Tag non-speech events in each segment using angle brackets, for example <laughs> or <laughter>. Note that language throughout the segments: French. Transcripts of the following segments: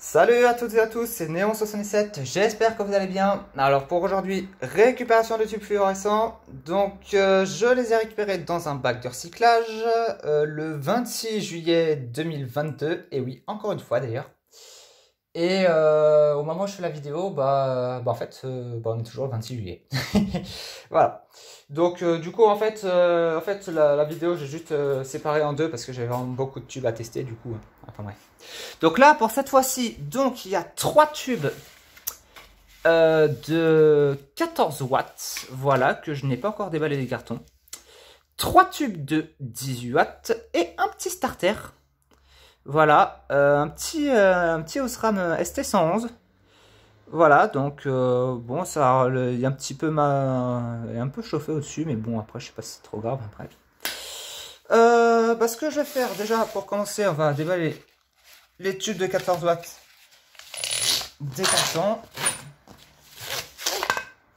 Salut à toutes et à tous, c'est néon 77 j'espère que vous allez bien. Alors pour aujourd'hui, récupération de tubes fluorescents. Donc euh, je les ai récupérés dans un bac de recyclage euh, le 26 juillet 2022. Et oui, encore une fois d'ailleurs. Et euh, au moment où je fais la vidéo, bah, euh, bah en fait, euh, bah, on est toujours le 26 juillet. <laughs> voilà. Donc du coup, en fait, en fait la, vidéo, j'ai juste séparé en deux parce que j'avais vraiment beaucoup de tubes à tester, du coup. Hein. Donc là, pour cette fois-ci, donc il y a trois tubes de 14 watts, voilà, que je n'ai pas encore déballé des cartons. Trois tubes de 18 watts et un petit starter voilà, euh, un petit euh, un petit Osram euh, ST111. Voilà, donc bon, ça il a un petit peu ma un peu chauffé au-dessus, mais bon après je sais pas si c'est trop grave, hein, après. Bah, ce que je vais faire déjà pour commencer, on va déballer les tubes de 14 watts des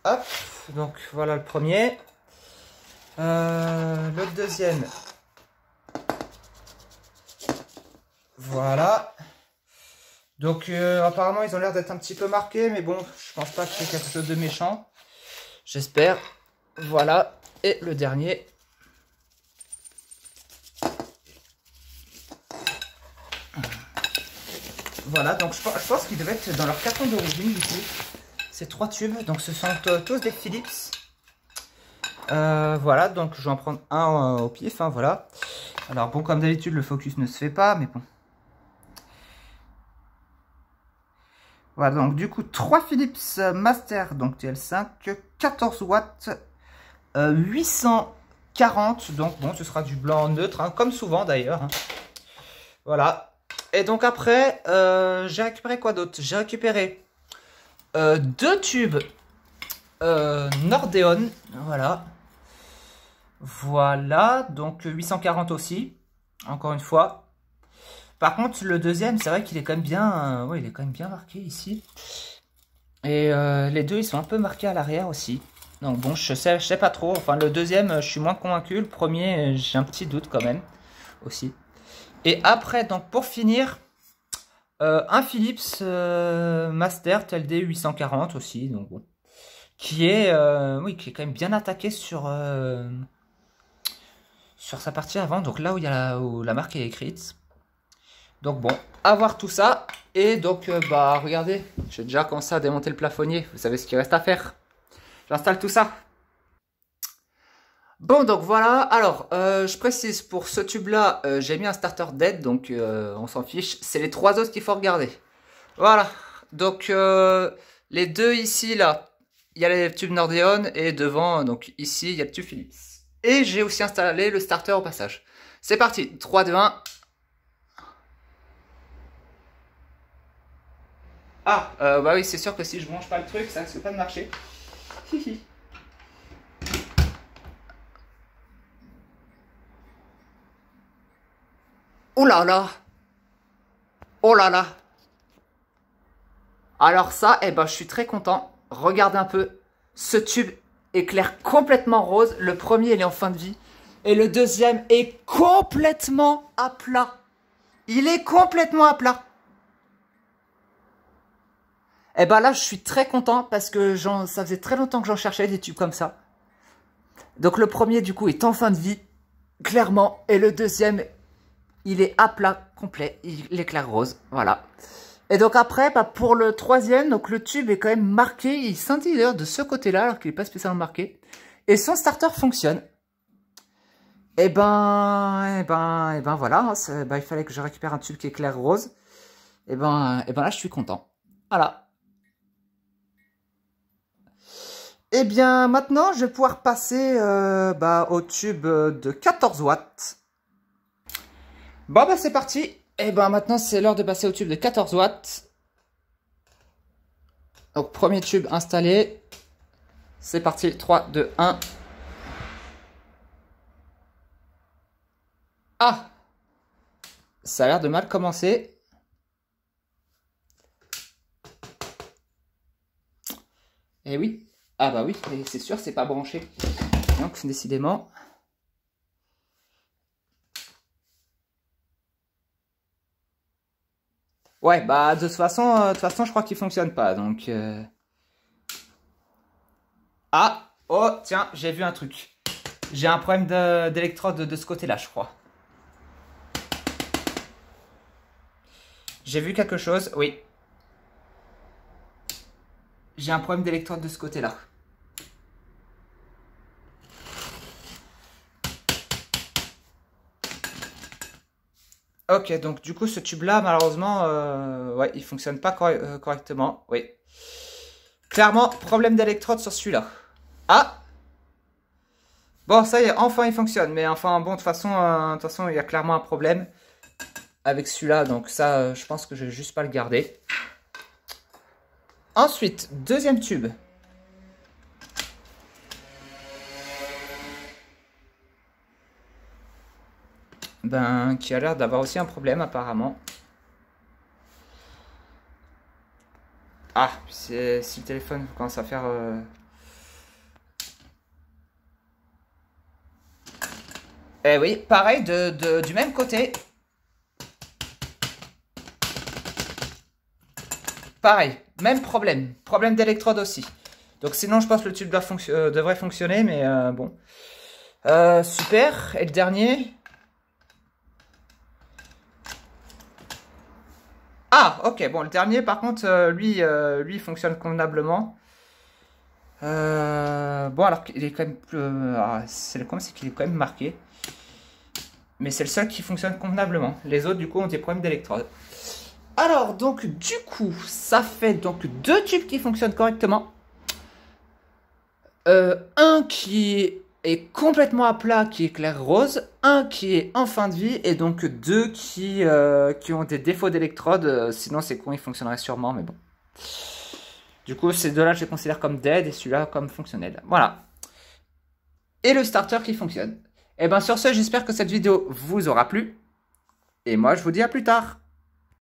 Hop, donc voilà le premier. le deuxième, Voilà. Donc euh, apparemment ils ont l'air d'être un petit peu marqués, mais bon, je pense pas que c'est quelque chose de méchant. J'espère. Voilà. Et le dernier. Voilà, donc je, pense qu'ils devaient être dans leur carton d'origine du coup. Ces trois tubes, donc ce sont tous des Philips. Euh, voilà, donc je vais en prendre un euh, au pif, Enfin voilà. Alors bon, comme d'habitude, le focus ne se fait pas, mais bon. donc du coup, 3 Philips euh, Master, donc TL5, 14 watts, 840. Euh, donc bon, ce sera du blanc neutre, hein, comme souvent d'ailleurs. Hein. Voilà. Et donc après, euh, j'ai récupéré quoi d'autre J'ai récupéré deux tubes Nordeon. Voilà. Voilà, donc 840 aussi, encore une fois. Par contre, le deuxième, c'est vrai qu'il est quand même bien, euh, il est quand même bien marqué ici. Et euh, les deux, ils sont un peu marqués à l'arrière aussi. Donc bon, je sais, je sais pas trop. Enfin, le deuxième, euh, je suis moins convaincu. Le premier, j'ai un petit doute quand même aussi. Et après, donc pour finir, un Philips Master TLD 840 aussi, donc qui est, oui, qui est quand même bien attaqué sur sur sa partie avant. Donc là où il y a où la marque est écrite. Donc bon, avoir tout ça. Et donc, euh, bah regardez, j'ai déjà commencé à démonter le plafonnier. Vous savez ce qu'il reste à faire. J'installe tout ça. Bon, donc voilà. Alors, euh, je précise, pour ce tube-là, euh, j'ai mis un starter dead, donc on s'en fiche. C'est les trois autres qu'il faut regarder. Voilà. Donc, les deux ici, là, il y a le tube Nordéon. et devant, donc ici, il y a le tube Philips. Et j'ai aussi installé le starter au passage. C'est parti, 3, 2, 1... Ah, euh, bah oui, c'est sûr que si je mange pas le truc, ça risque pas de marcher. <laughs> Oh là là Oh là là Alors ça, eh ben, je suis très content. Regarde un peu. Ce tube éclaire complètement rose. Le premier, il est en fin de vie. Et le deuxième est complètement à plat. Il est complètement à plat. Et eh ben là, je suis très content parce que ça faisait très longtemps que j'en cherchais des tubes comme ça. Donc le premier, du coup, est en fin de vie, clairement. Et le deuxième, il est à plat complet. Il est clair rose, voilà. Et donc après, bah, pour le troisième, donc le tube est quand même marqué. Il scintille d'ailleurs de ce côté-là, alors qu'il n'est pas spécialement marqué. Et son starter fonctionne. Et eh ben, et eh ben, et ben voilà. Bah, il fallait que je récupère un tube qui est clair rose. Et ben, et ben là, je suis content. Voilà. Et eh bien, maintenant, je vais pouvoir passer euh, bah, au tube de 14 watts. Bon, bah, c'est parti. Et eh bien, maintenant, c'est l'heure de passer au tube de 14 watts. Donc, premier tube installé. C'est parti, 3, 2, 1. Ah Ça a l'air de mal commencer. Eh oui, ah bah oui, c'est sûr, c'est pas branché. Donc décidément. Ouais, bah de toute façon, euh, toute façon, je crois qu'il fonctionne pas, donc. Euh. Ah, oh tiens, j'ai vu un truc. J'ai un problème d'électrode de ce côté-là, je crois. J'ai vu quelque chose, oui. J'ai un problème d'électrode de ce côté-là. Ok, donc du coup, ce tube-là, malheureusement, il euh, ouais, il fonctionne pas euh, correctement. Oui. Clairement, problème d'électrode sur celui-là. Ah Bon, ça y est, enfin il fonctionne. Mais enfin, bon, de toute façon, euh, de façon, il y a clairement un problème avec celui-là. Donc ça, je pense que je vais juste pas le garder. Ensuite, deuxième tube. ben, qui a l'air d'avoir aussi un problème apparemment. Ah, si le téléphone commence à faire... Euh, eh oui, pareil, de, du même côté. Pareil, même problème. Problème d'électrode aussi. Donc sinon, je pense que le tube doit euh, devrait fonctionner, mais euh, bon. super, et le dernier Ah, ok, bon, le dernier, par contre, euh, lui, euh, lui fonctionne convenablement. Euh, bon, alors qu'il est quand même plus... Ah, c'est le problème, c'est qu'il est quand même marqué. Mais c'est le seul qui fonctionne convenablement. Les autres, du coup, ont des problèmes d'électrode. Alors, donc, du coup, ça fait donc deux tubes qui fonctionnent correctement. un qui et complètement à plat qui est clair rose, un qui est en fin de vie et donc deux qui, euh, qui ont des défauts d'électrode, euh, sinon c'est con, il fonctionnerait sûrement, mais bon. Du coup, ces deux-là, je les considère comme dead et celui-là comme fonctionnel. Voilà. Et le starter qui fonctionne. Et eh bien sur ce, j'espère que cette vidéo vous aura plu. Et moi, je vous dis à plus tard.